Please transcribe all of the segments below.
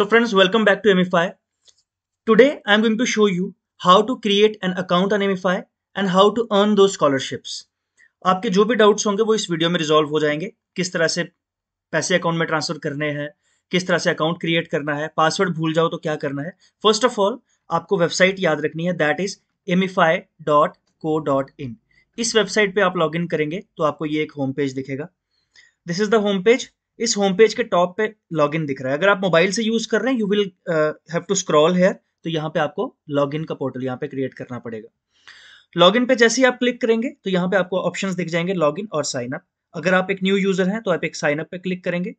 Friends welcome back to to MFI. I am going to show you how to create an account on MFI and how to earn दो scholarships आपके जो भी doubts होंगे वो इस video में resolve हो जाएंगे किस तरह से पैसे अकाउंट में ट्रांसफर करने हैं किस तरह से अकाउंट क्रिएट करना है पासवर्ड भूल जाओ तो क्या करना है फर्स्ट ऑफ ऑल आपको वेबसाइट याद रखनी है दैट इज एमिफाई डॉट को डॉट इन इस वेबसाइट पर आप लॉग इन करेंगे तो आपको ये एक होम पेज दिखेगा this is the home page इस होम पेज के टॉप पे लॉगिन दिख रहा है अगर आप मोबाइल से यूज कर रहे हैं you will have to scroll here तो यहाँ पे आपको लॉगिन का पोर्टल यहाँ पे क्रिएट करना पड़ेगा लॉगिन पे जैसे ही आप क्लिक करेंगे तो यहाँ पे आपको ऑप्शंस दिख जाएंगे लॉगिन और साइन अप अगर आप एक न्यू यूजर हैं तो आप एक साइन अप पे क्लिक करेंगे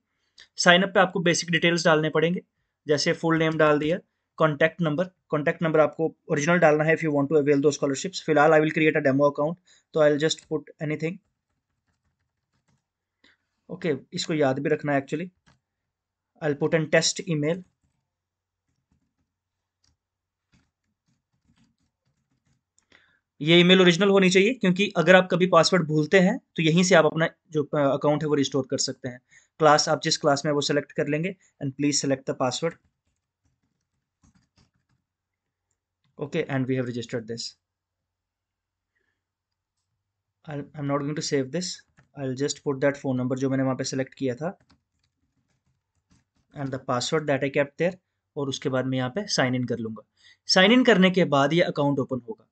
साइन अप पे आपको बेसिक डिटेल्स डालने पड़ेंगे जैसे फुल नेम डाल दिया कॉन्टैक्ट नंबर कॉन्टैक्ट नंबर आपको ओरिजिनल डालना है if you want to avail दो स्कॉलरशिप्स फिलहाल I will create a demo account तो I will just put anything okay okay, इसको याद भी रखना है एक्चुअली आई टेस्ट ईमेल ये ईमेल ओरिजिनल होनी चाहिए क्योंकि अगर आप कभी पासवर्ड भूलते हैं तो यहीं से आप अपना जो अकाउंट है वो रिस्टोर कर सकते हैं क्लास आप जिस क्लास में वो सेलेक्ट कर लेंगे and please select the password and we have registered this I am not going to save this I just put that phone number जो मैंने वहाँ पे सेलेक्ट किया था and the password that I kept there और उसके बाद मैं यहाँ पे साइन इन कर लूँगा साइन इन करने के बाद ये अकाउंट ओपन होगा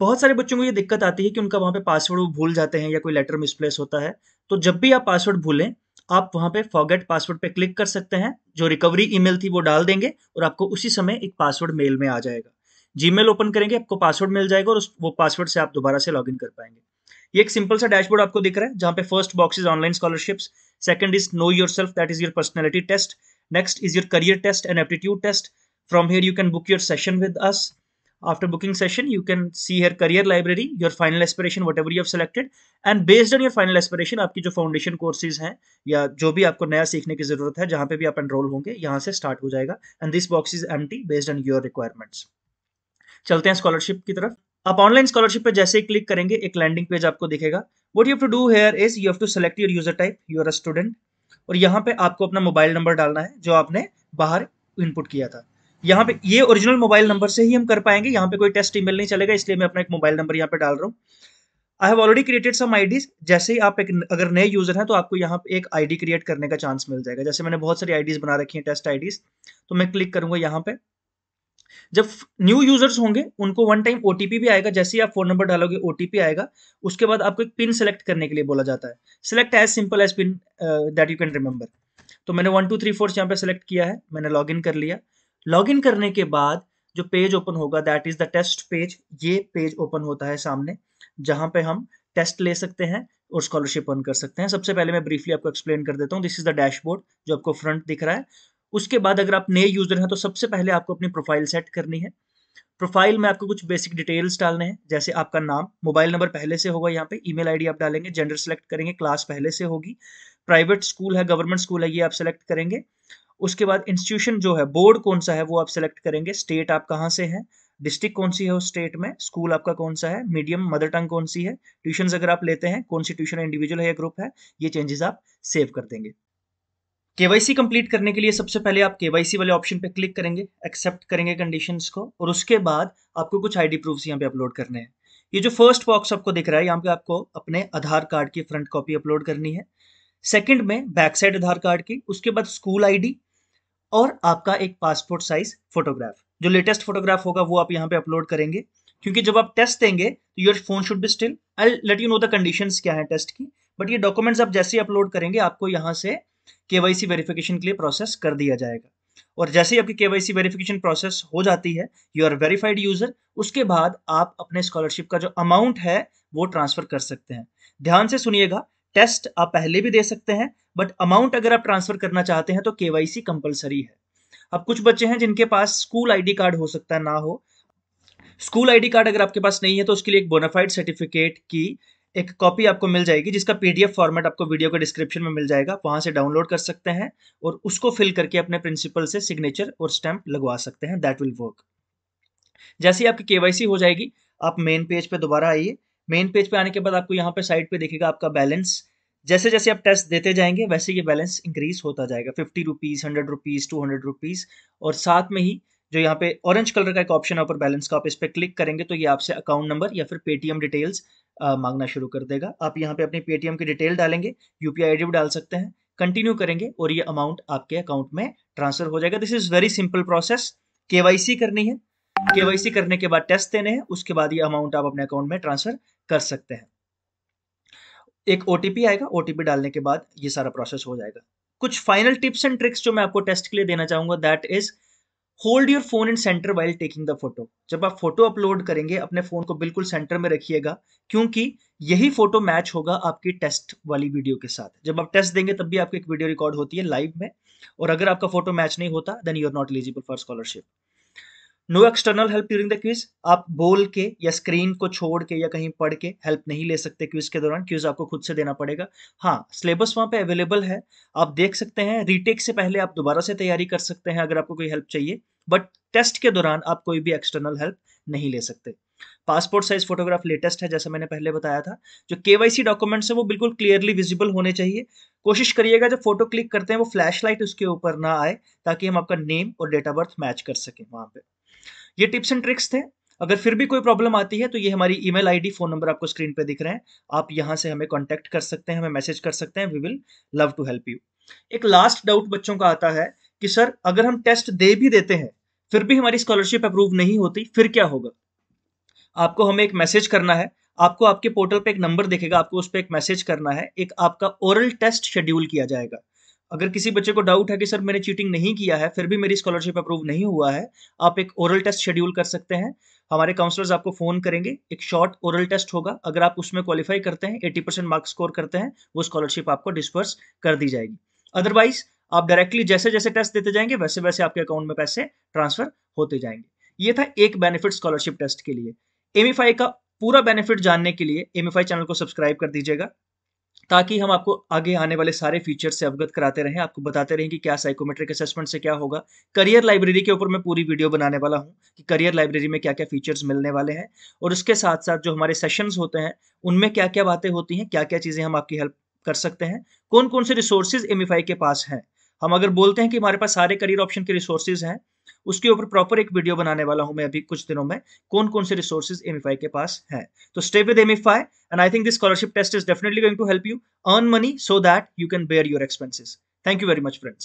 बहुत सारे बच्चों को ये दिक्कत आती है कि उनका वहाँ पे पासवर्ड वो भूल जाते हैं या कोई लेटर मिसप्लेस होता है तो जब भी आप पासवर्ड भूलें आप वहाँ पे फॉरगेट पासवर्ड पे क्लिक कर सकते हैं जो रिकवरी ईमेल थी वो डाल देंगे और आपको उसी समय एक पासवर्ड मेल में आ जाएगा जीमेल ओपन करेंगे आपको पासवर्ड मिल जाएगा और उस वो पासवर्ड से आप दोबारा से लॉगिन कर पाएंगे ये एक सिंपल सा डैशबोर्ड आपको दिख रहा है जहां पे first box is online scholarship second is know yourself that is your personality test next is your career test and aptitude test from here you can book your session with us after booking session you can see here career library your final aspiration whatever you selected and based on your final aspiration आपकी जो foundation courses हैं या जो भी आपको नया सीखने की जरूरत है जहां पे भी आप एनरोल होंगे यहां से स्टार्ट हो जाएगा and this box is M based on your requirements चलते हैं स्कॉलरशिप की तरफ आप ऑनलाइन स्कॉलरशिप पे जैसे ही क्लिक करेंगे एक लैंडिंग पेज आपको दिखेगा what you to do here is you have to select your user type you're a student और यहाँ पे आपको अपना मोबाइल नंबर डालना है जो आपने बाहर इनपुट किया था यहाँ पे ये ओरिजिनल मोबाइल नंबर से ही हम कर पाएंगे यहाँ पे कोई टेस्ट ईमेल नहीं चलेगा इसलिए मैं अपना एक मोबाइल नंबर यहाँ पे डाल रहा हूँ I have already created some IDs जैसे ही आप एक अगर नए यूजर हैं तो आपको यहाँ पे एक आई क्रिएट करने का चांस मिल जाएगा जैसे मैंने बहुत सारी आईडीज बना रखी है टेस्ट आईडीज तो मैं क्लिक करूंगा यहाँ पे जब न्यू यूजर्स होंगे उनको वन टाइम ओ भी आएगा जैसे ही आप फोन नंबर डालोगे ओ आएगा उसके बाद आपको एक पिन सेलेक्ट करने के लिए बोला जाता है select as simple as pin that you can remember तो मैंने वन टू थ्री फोर यहाँ पे सेलेक्ट किया है मैंने लॉग कर लिया लॉग करने के बाद जो पेज ओपन होगा that is the test page ये पेज ओपन होता है सामने जहां पे हम टेस्ट ले सकते हैं और स्कॉलरशिप अर्न कर सकते हैं सबसे पहले मैं ब्रीफली आपको एक्सप्लेन कर देता हूँ दिस इज द डैशबोर्ड जो आपको फ्रंट दिख रहा है उसके बाद अगर आप नए यूजर हैं तो सबसे पहले आपको अपनी प्रोफाइल सेट करनी है प्रोफाइल में आपको कुछ बेसिक डिटेल्स डालने हैं जैसे आपका नाम मोबाइल नंबर पहले से होगा यहाँ पे ईमेल आईडी आप डालेंगे जेंडर सेलेक्ट करेंगे क्लास पहले से होगी प्राइवेट स्कूल है गवर्नमेंट स्कूल है ये आप सेलेक्ट करेंगे उसके बाद इंस्टीट्यूशन जो है बोर्ड कौन सा है वो आप सेलेक्ट करेंगे स्टेट आप कहाँ से हैं डिस्ट्रिक्ट कौन सी है उस स्टेट में स्कूल आपका कौन सा है मीडियम मदर टंग कौन सी है ट्यूशन अगर आप लेते हैं कौन सी ट्यूशन इंडिविजुअल है या ग्रुप है ये चेंजेस आप सेव कर देंगे केवाईसी कंप्लीट करने के लिए सबसे पहले आप केवाईसी वाले ऑप्शन पे क्लिक करेंगे एक्सेप्ट करेंगे कंडीशंस को और उसके बाद आपको कुछ आईडी प्रूफ्स यहाँ पे अपलोड करने हैं ये जो फर्स्ट बॉक्स आपको दिख रहा है यहाँ पे आपको अपने आधार कार्ड की फ्रंट कॉपी अपलोड करनी है सेकेंड में बैक साइड आधार कार्ड की उसके बाद स्कूल आई और आपका एक पासपोर्ट साइज फोटोग्राफ जो लेटेस्ट फोटोग्राफ होगा वो आप यहाँ पे अपलोड करेंगे क्योंकि जब आप टेस्ट देंगे तो your phone should be still I let you know the conditions क्या है टेस्ट की बट ये डॉक्यूमेंट्स आप जैसे ही अपलोड करेंगे आपको यहाँ से केवाईसी वेरिफिकेशन के लिए प्रोसेस कर दिया जाएगा और जैसे ही आपकी केवाईसी वेरिफिकेशन प्रोसेस हो जाती है यू आर वेरीफाइड यूजर उसके बाद आप अपने स्कॉलरशिप का जो अमाउंट है वो ट्रांसफर कर सकते हैं ध्यान से सुनिएगा टेस्ट आप पहले भी दे सकते हैं बट अमाउंट अगर आप ट्रांसफर करना चाहते हैं तो केवाईसी कंपलसरी है अब कुछ बच्चे हैं जिनके पास स्कूल आईडी कार्ड हो सकता है ना हो स्कूल आईडी कार्ड अगर आपके पास नहीं है तो उसके लिए एक बोनाफाइड सर्टिफिकेट की एक कॉपी आपको मिल जाएगी जिसका पीडीएफ फॉर्मेट आपको वीडियो के डिस्क्रिप्शन में मिल जाएगा वहां से डाउनलोड कर सकते हैं और उसको फिल करके अपने प्रिंसिपल से सिग्नेचर और स्टैंप लगवा सकते हैं दैट विल वर्क जैसे ही आपकी केवाईसी हो जाएगी आप मेन पेज पे दोबारा आइए मेन पेज पे आने के बाद आपको यहाँ पे साइड पे देखेगा आपका बैलेंस जैसे जैसे आप टेस्ट देते जाएंगे वैसे ये बैलेंस इंक्रीज होता जाएगा fifty rupees hundred rupees two hundred rupees और साथ में ही जो यहाँ पे ऑरेंज कलर का एक ऑप्शन है ऊपर बैलेंस का आप इस पर क्लिक करेंगे तो ये आपसे अकाउंट नंबर या फिर पेटीएम डिटेल्स मांगना शुरू कर देगा आप यहाँ पे अपने पेटीएम की डिटेल डालेंगे यूपीआई आई भी डाल सकते हैं कंटिन्यू करेंगे और ये अमाउंट आपके अकाउंट में ट्रांसफर हो जाएगा this is very simple process KYC करनी है केवाईसी करने के बाद टेस्ट देने हैं उसके बाद ये अमाउंट आप अपने अकाउंट में ट्रांसफर कर सकते हैं एक ओटीपी आएगा ओटीपी डालने के बाद ये सारा प्रोसेस हो जाएगा कुछ फाइनल टिप्स एंड ट्रिक्स जो मैं आपको टेस्ट के लिए देना चाहूंगा that is hold your phone in centre while taking the photo जब आप फोटो अपलोड करेंगे अपने फोन को बिल्कुल सेंटर में रखिएगा क्योंकि यही फोटो मैच होगा आपकी टेस्ट वाली वीडियो के साथ जब आप टेस्ट देंगे तब भी आपकी एक वीडियो रिकॉर्ड होती है लाइव में और अगर आपका फोटो मैच नहीं होता then you are not eligible for scholarship no external help during the quiz आप बोल के या स्क्रीन को छोड़ के या कहीं पढ़ के हेल्प नहीं ले सकते क्विज के दौरान क्विज आपको खुद से देना पड़ेगा हाँ सिलेबस वहाँ पे अवेलेबल है आप देख सकते हैं रीटेक से पहले आप दोबारा से तैयारी कर सकते हैं अगर आपको कोई हेल्प चाहिए बट टेस्ट के दौरान आप कोई भी एक्सटर्नल हेल्प नहीं ले सकते पासपोर्ट साइज फोटोग्राफ लेटेस्ट है जैसा मैंने पहले बताया था जो के डॉक्यूमेंट्स है वो बिल्कुल क्लियरली विजिबल होने चाहिए कोशिश करिएगा जब फोटो क्लिक करते हैं वो फ्लैशलाइट उसके ऊपर ना आए ताकि हम आपका नेम और डेट ऑफ बर्थ मैच कर सकें वहाँ पर ये टिप्स एंड ट्रिक्स थे अगर फिर भी कोई प्रॉब्लम आती है तो ये हमारी ईमेल आईडी फोन नंबर आपको स्क्रीन पे दिख रहे हैं आप यहाँ से हमें कॉन्टेक्ट कर सकते हैं हमें मैसेज कर सकते हैं we will love to help you एक लास्ट डाउट बच्चों का आता है कि सर अगर हम टेस्ट दे भी देते हैं फिर भी हमारी स्कॉलरशिप अप्रूव नहीं होती फिर क्या होगा आपको हमें एक मैसेज करना है आपको आपके पोर्टल पे एक नंबर देखेगा आपको उस पर एक मैसेज करना है एक आपका ओरल टेस्ट शेड्यूल किया जाएगा अगर किसी बच्चे को डाउट है कि सर मैंने चीटिंग नहीं किया है फिर भी मेरी स्कॉलरशिप अप्रूव नहीं हुआ है आप एक ओरल टेस्ट शेड्यूल कर सकते हैं हमारे काउंसलर्स आपको फ़ोन करेंगे एक शॉर्ट ओरल टेस्ट होगा अगर आप उसमें क्वालिफाई करते हैं एटी परसेंट मार्क्स स्कोर करते हैं वो स्कॉलरशिप आपको डिस्पर्स कर दी जाएगी अदरवाइज आप डायरेक्टली जैसे जैसे टेस्ट देते जाएंगे वैसे वैसे आपके अकाउंट में पैसे ट्रांसफर होते जाएंगे ये था एक बेनिफिट स्कॉलरशिप टेस्ट के लिए एमईफाई e का पूरा बेनिफिट जानने के लिए एमईफाई चैनल e को सब्सक्राइब कर दीजिएगा ताकि हम आपको आगे आने वाले सारे फीचर्स से अवगत कराते रहें आपको बताते रहें कि क्या साइकोमेट्रिक असेसमेंट से क्या होगा करियर लाइब्रेरी के ऊपर मैं पूरी वीडियो बनाने वाला हूं कि करियर लाइब्रेरी में क्या क्या फीचर्स मिलने वाले हैं और उसके साथ साथ जो हमारे सेशंस होते हैं उनमें क्या क्या बातें होती हैं क्या क्या चीज़ें हम आपकी हेल्प कर सकते हैं कौन कौन से रिसोर्सेज एम के पास हैं हम अगर बोलते हैं कि हमारे पास सारे करियर ऑप्शन के रिसोर्सेज हैं उसके ऊपर प्रॉपर एक वीडियो बनाने वाला हूं मैं अभी कुछ दिनों में कौन कौन से रिसोर्सेज आई e के पास हैं तो stay with I and I think this scholarship test is definitely going to help you earn money so that you can bear your expenses thank you very much friends